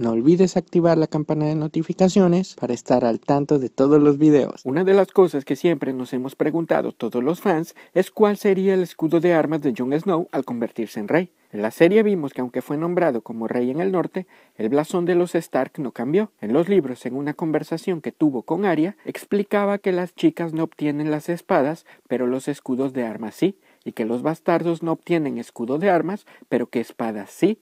No olvides activar la campana de notificaciones para estar al tanto de todos los videos. Una de las cosas que siempre nos hemos preguntado todos los fans es cuál sería el escudo de armas de Jon Snow al convertirse en rey. En la serie vimos que aunque fue nombrado como rey en el norte, el blasón de los Stark no cambió. En los libros, en una conversación que tuvo con Arya, explicaba que las chicas no obtienen las espadas, pero los escudos de armas sí, y que los bastardos no obtienen escudo de armas, pero que espadas sí.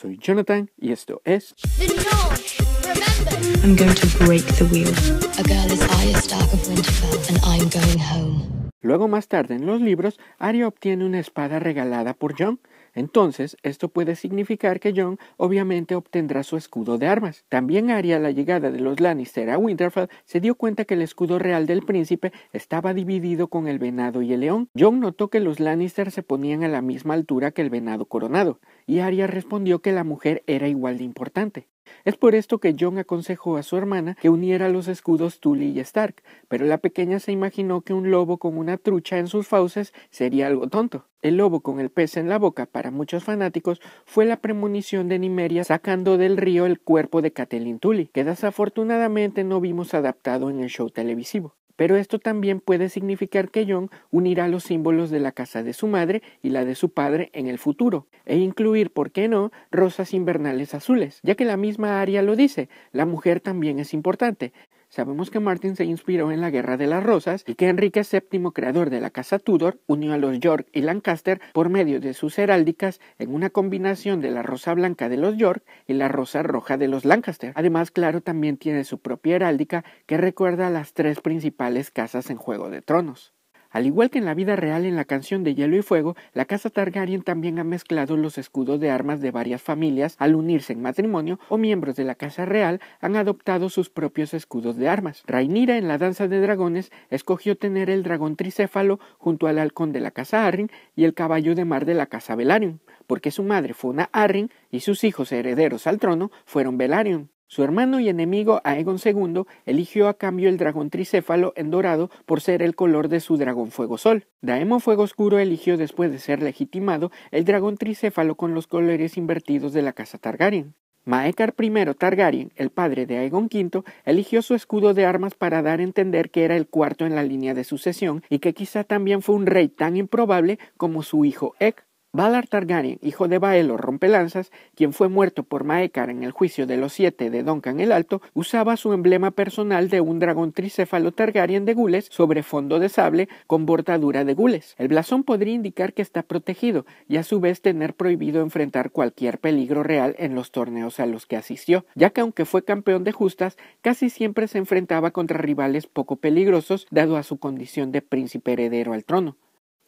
Soy Jonathan y esto es. The North, remember. I'm going to break the wheel. A girl is I, a Star of Winterfell, and I'm going home. Luego, más tarde en los libros, Arya obtiene una espada regalada por Jon entonces, esto puede significar que John obviamente obtendrá su escudo de armas. También Arya, a la llegada de los Lannister a Winterfell, se dio cuenta que el escudo real del príncipe estaba dividido con el venado y el león. John notó que los Lannister se ponían a la misma altura que el venado coronado, y Arya respondió que la mujer era igual de importante. Es por esto que John aconsejó a su hermana que uniera los escudos Tully y Stark, pero la pequeña se imaginó que un lobo con una trucha en sus fauces sería algo tonto. El lobo con el pez en la boca, para muchos fanáticos, fue la premonición de Nimeria sacando del río el cuerpo de Catelyn Tully, que desafortunadamente no vimos adaptado en el show televisivo pero esto también puede significar que John unirá los símbolos de la casa de su madre y la de su padre en el futuro, e incluir, por qué no, rosas invernales azules, ya que la misma aria lo dice, la mujer también es importante, Sabemos que Martin se inspiró en la Guerra de las Rosas y que Enrique VII, creador de la Casa Tudor, unió a los York y Lancaster por medio de sus heráldicas en una combinación de la rosa blanca de los York y la rosa roja de los Lancaster. Además, claro, también tiene su propia heráldica que recuerda a las tres principales casas en Juego de Tronos. Al igual que en la vida real en la canción de Hielo y Fuego, la casa Targaryen también ha mezclado los escudos de armas de varias familias al unirse en matrimonio o miembros de la casa real han adoptado sus propios escudos de armas. Rainira en la danza de dragones escogió tener el dragón tricéfalo junto al halcón de la casa Arryn y el caballo de mar de la casa Velaryon, porque su madre fue una Arryn y sus hijos herederos al trono fueron Velaryon. Su hermano y enemigo Aegon II eligió a cambio el dragón tricéfalo en dorado por ser el color de su dragón fuego sol. Daemon Fuego Oscuro eligió después de ser legitimado el dragón tricéfalo con los colores invertidos de la casa Targaryen. Maekar I Targaryen, el padre de Aegon V, eligió su escudo de armas para dar a entender que era el cuarto en la línea de sucesión y que quizá también fue un rey tan improbable como su hijo Ek. Valar Targaryen, hijo de Baelor Rompelanzas, quien fue muerto por Maekar en el juicio de los siete de Duncan el Alto, usaba su emblema personal de un dragón tricéfalo Targaryen de gules sobre fondo de sable con bordadura de gules. El blasón podría indicar que está protegido y a su vez tener prohibido enfrentar cualquier peligro real en los torneos a los que asistió, ya que aunque fue campeón de justas, casi siempre se enfrentaba contra rivales poco peligrosos dado a su condición de príncipe heredero al trono.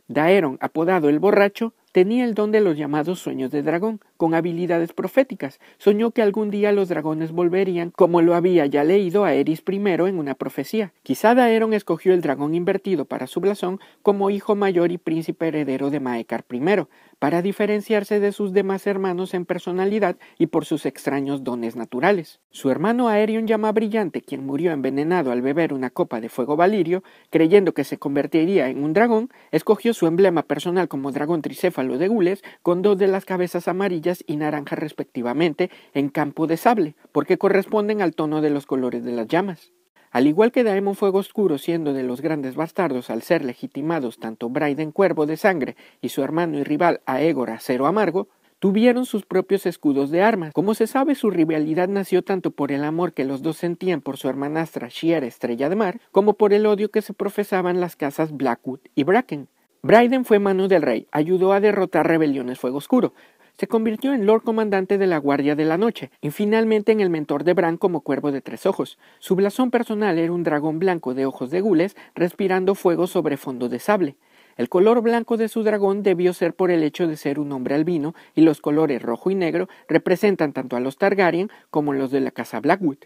Daeron, apodado el borracho, Tenía el don de los llamados sueños de dragón, con habilidades proféticas. Soñó que algún día los dragones volverían, como lo había ya leído a Eris I en una profecía. Quizá Daeron escogió el dragón invertido para su blasón como hijo mayor y príncipe heredero de Maekar I, para diferenciarse de sus demás hermanos en personalidad y por sus extraños dones naturales. Su hermano Aerion Llama Brillante, quien murió envenenado al beber una copa de fuego valirio, creyendo que se convertiría en un dragón, escogió su emblema personal como dragón tricéfalo de gules con dos de las cabezas amarillas y naranjas respectivamente en campo de sable, porque corresponden al tono de los colores de las llamas. Al igual que Daemon Fuego Oscuro siendo de los grandes bastardos al ser legitimados tanto Braiden Cuervo de Sangre y su hermano y rival Aegor Cero Amargo, tuvieron sus propios escudos de armas. Como se sabe, su rivalidad nació tanto por el amor que los dos sentían por su hermanastra Shiera Estrella de Mar, como por el odio que se profesaban las casas Blackwood y Bracken. Bryden fue mano del rey, ayudó a derrotar rebeliones Fuego Oscuro, se convirtió en Lord Comandante de la Guardia de la Noche y finalmente en el mentor de Bran como Cuervo de Tres Ojos. Su blasón personal era un dragón blanco de ojos de gules respirando fuego sobre fondo de sable. El color blanco de su dragón debió ser por el hecho de ser un hombre albino y los colores rojo y negro representan tanto a los Targaryen como los de la casa Blackwood.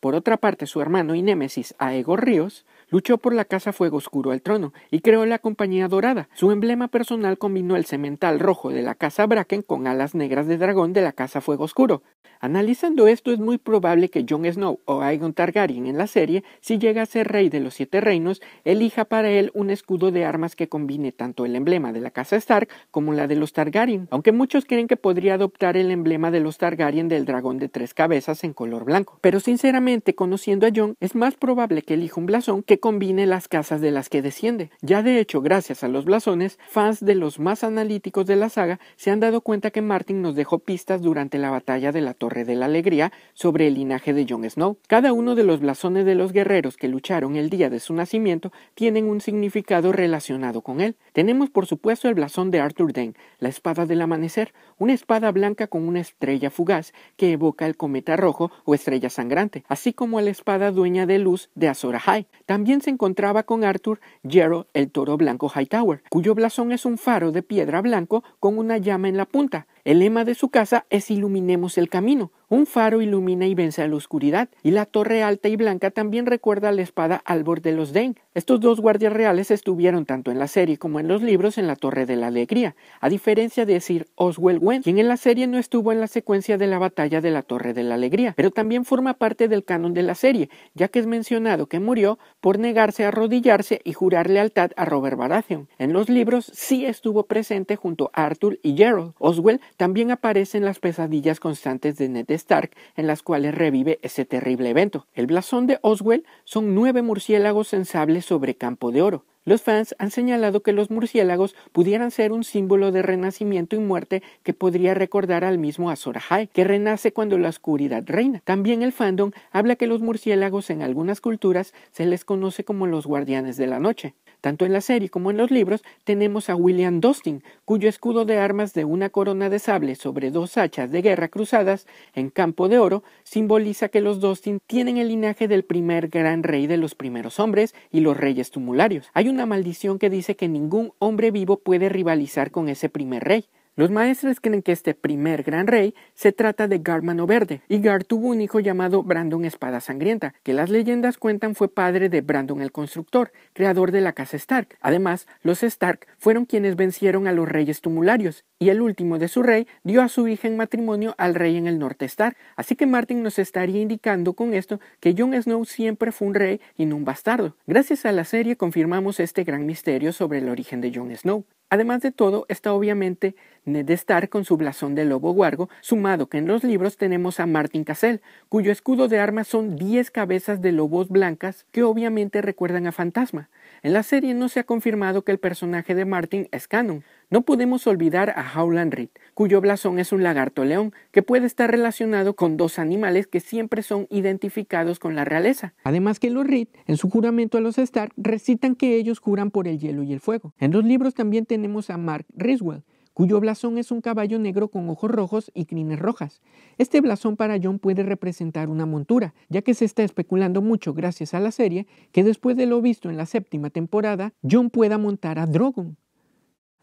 Por otra parte, su hermano y némesis Aegor Ríos Luchó por la Casa Fuego Oscuro al trono y creó la Compañía Dorada. Su emblema personal combinó el cemental rojo de la Casa Bracken con alas negras de dragón de la Casa Fuego Oscuro. Analizando esto, es muy probable que Jon Snow o Aegon Targaryen en la serie, si llega a ser rey de los Siete Reinos, elija para él un escudo de armas que combine tanto el emblema de la Casa Stark como la de los Targaryen, aunque muchos creen que podría adoptar el emblema de los Targaryen del dragón de tres cabezas en color blanco. Pero sinceramente, conociendo a Jon, es más probable que elija un blasón que combine las casas de las que desciende. Ya de hecho, gracias a los blasones, fans de los más analíticos de la saga se han dado cuenta que Martin nos dejó pistas durante la batalla de la Torre de la Alegría sobre el linaje de Jon Snow. Cada uno de los blasones de los guerreros que lucharon el día de su nacimiento tienen un significado relacionado con él. Tenemos por supuesto el blasón de Arthur Dane, la espada del amanecer, una espada blanca con una estrella fugaz que evoca el cometa rojo o estrella sangrante, así como la espada dueña de luz de Azor Ahai. También se encontraba con Arthur Gerald el toro blanco Hightower, cuyo blasón es un faro de piedra blanco con una llama en la punta. El lema de su casa es Iluminemos el camino, un faro ilumina y vence a la oscuridad, y la torre alta y blanca también recuerda a la espada albor de los Dane. Estos dos guardias reales estuvieron tanto en la serie como en los libros en la Torre de la Alegría, a diferencia de Sir Oswell Wendt quien en la serie no estuvo en la secuencia de la batalla de la Torre de la Alegría, pero también forma parte del canon de la serie, ya que es mencionado que murió por negarse a arrodillarse y jurar lealtad a Robert Baratheon. En los libros sí estuvo presente junto a Arthur y Gerald. Oswell también aparece en las pesadillas constantes de Ned Stark en las cuales revive ese terrible evento. El blasón de Oswell son nueve murciélagos sable sobre campo de oro. Los fans han señalado que los murciélagos pudieran ser un símbolo de renacimiento y muerte que podría recordar al mismo Azor Ahai, que renace cuando la oscuridad reina. También el fandom habla que los murciélagos en algunas culturas se les conoce como los guardianes de la noche. Tanto en la serie como en los libros tenemos a William Dostin, cuyo escudo de armas de una corona de sable sobre dos hachas de guerra cruzadas en campo de oro simboliza que los Dostin tienen el linaje del primer gran rey de los primeros hombres y los reyes tumularios. Hay una maldición que dice que ningún hombre vivo puede rivalizar con ese primer rey. Los maestros creen que este primer gran rey se trata de Garmano Verde, y Gar tuvo un hijo llamado Brandon Espada Sangrienta, que las leyendas cuentan fue padre de Brandon el Constructor, creador de la casa Stark. Además, los Stark fueron quienes vencieron a los reyes tumularios, y el último de su rey dio a su hija en matrimonio al rey en el norte Stark. Así que Martin nos estaría indicando con esto que Jon Snow siempre fue un rey y no un bastardo. Gracias a la serie confirmamos este gran misterio sobre el origen de Jon Snow. Además de todo, está obviamente Ned Stark con su blasón de lobo guargo, sumado que en los libros tenemos a Martin Cassell, cuyo escudo de armas son 10 cabezas de lobos blancas que obviamente recuerdan a fantasma. En la serie no se ha confirmado que el personaje de Martin es canon. No podemos olvidar a Howland Reed, cuyo blasón es un lagarto león, que puede estar relacionado con dos animales que siempre son identificados con la realeza. Además que los Reed, en su juramento a los Stark, recitan que ellos juran por el hielo y el fuego. En los libros también tenemos a Mark Riswell, cuyo blasón es un caballo negro con ojos rojos y crines rojas. Este blasón para John puede representar una montura, ya que se está especulando mucho gracias a la serie que después de lo visto en la séptima temporada, John pueda montar a Drogon.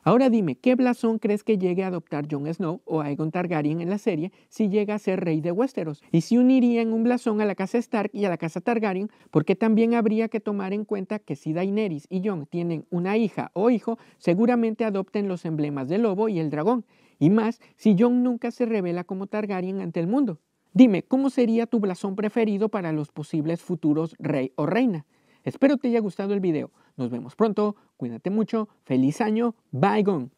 Ahora dime, ¿qué blasón crees que llegue a adoptar Jon Snow o Aegon Targaryen en la serie si llega a ser rey de Westeros? Y si unirían un blasón a la casa Stark y a la casa Targaryen, porque también habría que tomar en cuenta que si Daenerys y Jon tienen una hija o hijo, seguramente adopten los emblemas del lobo y el dragón. Y más, si Jon nunca se revela como Targaryen ante el mundo. Dime, ¿cómo sería tu blasón preferido para los posibles futuros rey o reina? Espero te haya gustado el video. Nos vemos pronto, cuídate mucho, feliz año, bye gone.